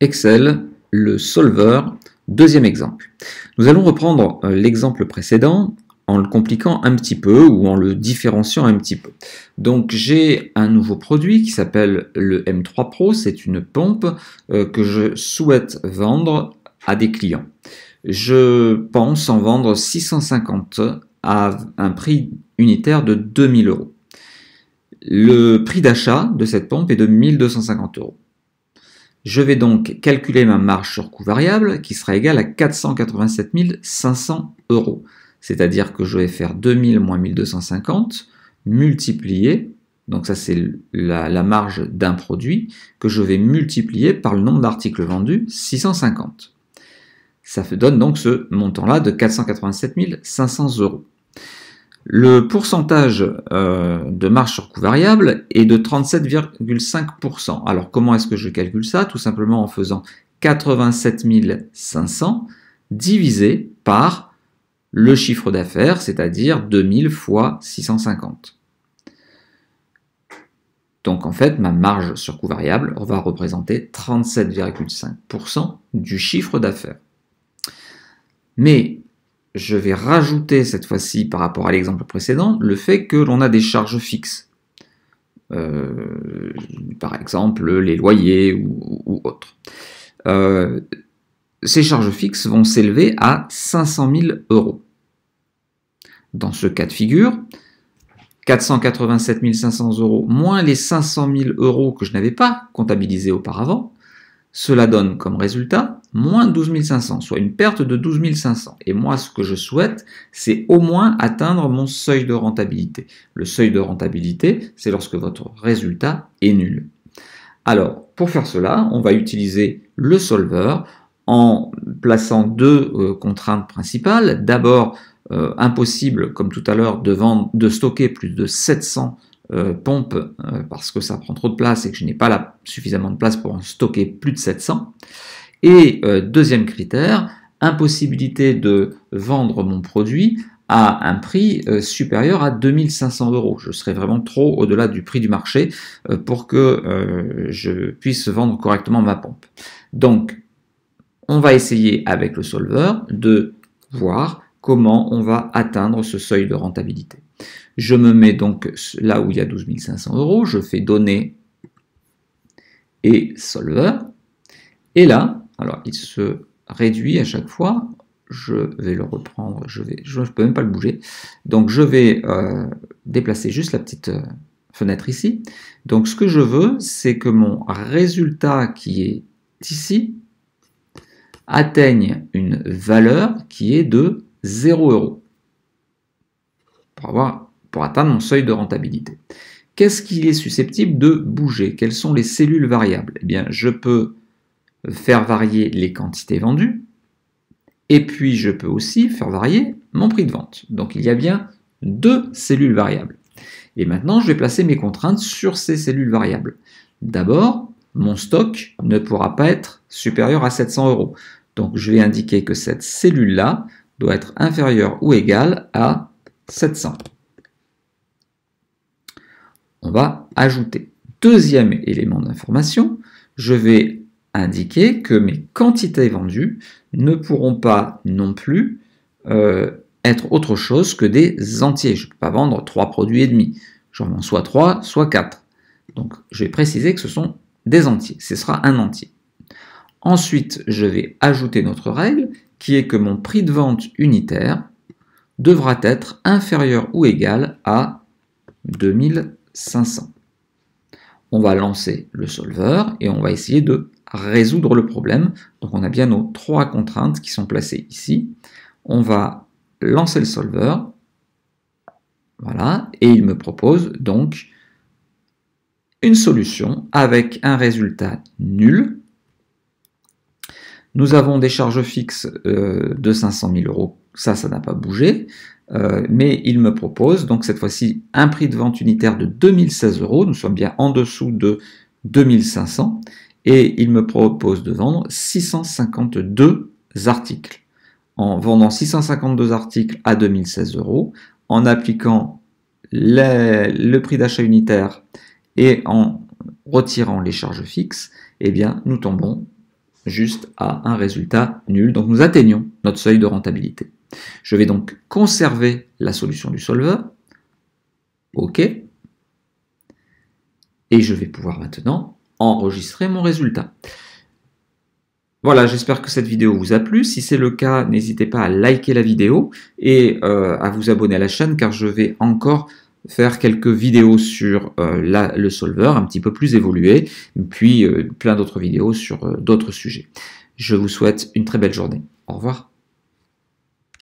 Excel, le solver, deuxième exemple. Nous allons reprendre euh, l'exemple précédent en le compliquant un petit peu ou en le différenciant un petit peu. Donc j'ai un nouveau produit qui s'appelle le M3 Pro, c'est une pompe euh, que je souhaite vendre à des clients. Je pense en vendre 650 à un prix unitaire de 2000 euros. Le prix d'achat de cette pompe est de 1250 euros. Je vais donc calculer ma marge sur coût variable qui sera égale à 487 500 euros. C'est-à-dire que je vais faire 2000 moins 1250 multiplié, donc ça c'est la, la marge d'un produit, que je vais multiplier par le nombre d'articles vendus, 650. Ça donne donc ce montant-là de 487 500 euros. Le pourcentage euh, de marge sur coût variable est de 37,5%. Alors comment est-ce que je calcule ça Tout simplement en faisant 87 500 divisé par le chiffre d'affaires, c'est-à-dire 2000 fois 650. Donc en fait, ma marge sur coût variable va représenter 37,5% du chiffre d'affaires. Mais je vais rajouter cette fois-ci par rapport à l'exemple précédent le fait que l'on a des charges fixes. Euh, par exemple les loyers ou, autres. Euh, ces charges fixes vont s'élever à 500 000 euros. Dans ce cas de figure, 487 500 euros moins les 500 000 euros que je n'avais pas comptabilisés auparavant cela donne comme résultat moins 12 500, soit une perte de 12 500. Et moi, ce que je souhaite, c'est au moins atteindre mon seuil de rentabilité. Le seuil de rentabilité, c'est lorsque votre résultat est nul. Alors, pour faire cela, on va utiliser le solver en plaçant deux euh, contraintes principales. D'abord, euh, impossible, comme tout à l'heure, de, de stocker plus de 700 euh, pompe euh, parce que ça prend trop de place et que je n'ai pas là, suffisamment de place pour en stocker plus de 700. Et euh, deuxième critère, impossibilité de vendre mon produit à un prix supérieur à 2500 euros. Je serais vraiment trop au-delà du prix du marché pour que je puisse vendre correctement ma pompe. Donc, on va essayer avec le solver de voir comment on va atteindre ce seuil de rentabilité. Je me mets donc là où il y a 12 500 euros, je fais données et solver, et là, alors il se réduit à chaque fois, je vais le reprendre, je ne peux même pas le bouger, donc je vais euh, déplacer juste la petite euh, fenêtre ici, donc ce que je veux, c'est que mon résultat qui est ici atteigne une valeur qui est de 0 euros pour, atteindre mon seuil de rentabilité. Qu'est-ce qui est susceptible de bouger Quelles sont les cellules variables Eh bien, je peux faire varier les quantités vendues, et puis je peux aussi faire varier mon prix de vente. Donc il y a bien deux cellules variables. Et maintenant, je vais placer mes contraintes sur ces cellules variables. D'abord, mon stock ne pourra pas être supérieur à 700 euros. Donc je vais indiquer que cette cellule-là doit être inférieur ou égal à 700. On va ajouter. Deuxième élément d'information, je vais indiquer que mes quantités vendues ne pourront pas non plus euh, être autre chose que des entiers. Je ne peux pas vendre 3 produits et demi. J'en vends soit 3, soit 4. Donc je vais préciser que ce sont des entiers. Ce sera un entier. Ensuite, je vais ajouter notre règle qui est que mon prix de vente unitaire devra être inférieur ou égal à 2500. On va lancer le solver et on va essayer de résoudre le problème. Donc on a bien nos trois contraintes qui sont placées ici. On va lancer le solver. Voilà, et il me propose donc une solution avec un résultat nul nous avons des charges fixes euh, de 500 000 euros, ça, ça n'a pas bougé. Euh, mais il me propose donc cette fois-ci un prix de vente unitaire de 2016 euros. Nous sommes bien en dessous de 2500 et il me propose de vendre 652 articles. En vendant 652 articles à 2016 euros, en appliquant le prix d'achat unitaire et en retirant les charges fixes, eh bien, nous tombons juste à un résultat nul. Donc nous atteignons notre seuil de rentabilité. Je vais donc conserver la solution du solveur OK. Et je vais pouvoir maintenant enregistrer mon résultat. Voilà, j'espère que cette vidéo vous a plu. Si c'est le cas, n'hésitez pas à liker la vidéo et euh, à vous abonner à la chaîne car je vais encore faire quelques vidéos sur euh, la, le solver un petit peu plus évolué, puis euh, plein d'autres vidéos sur euh, d'autres sujets. Je vous souhaite une très belle journée. Au revoir.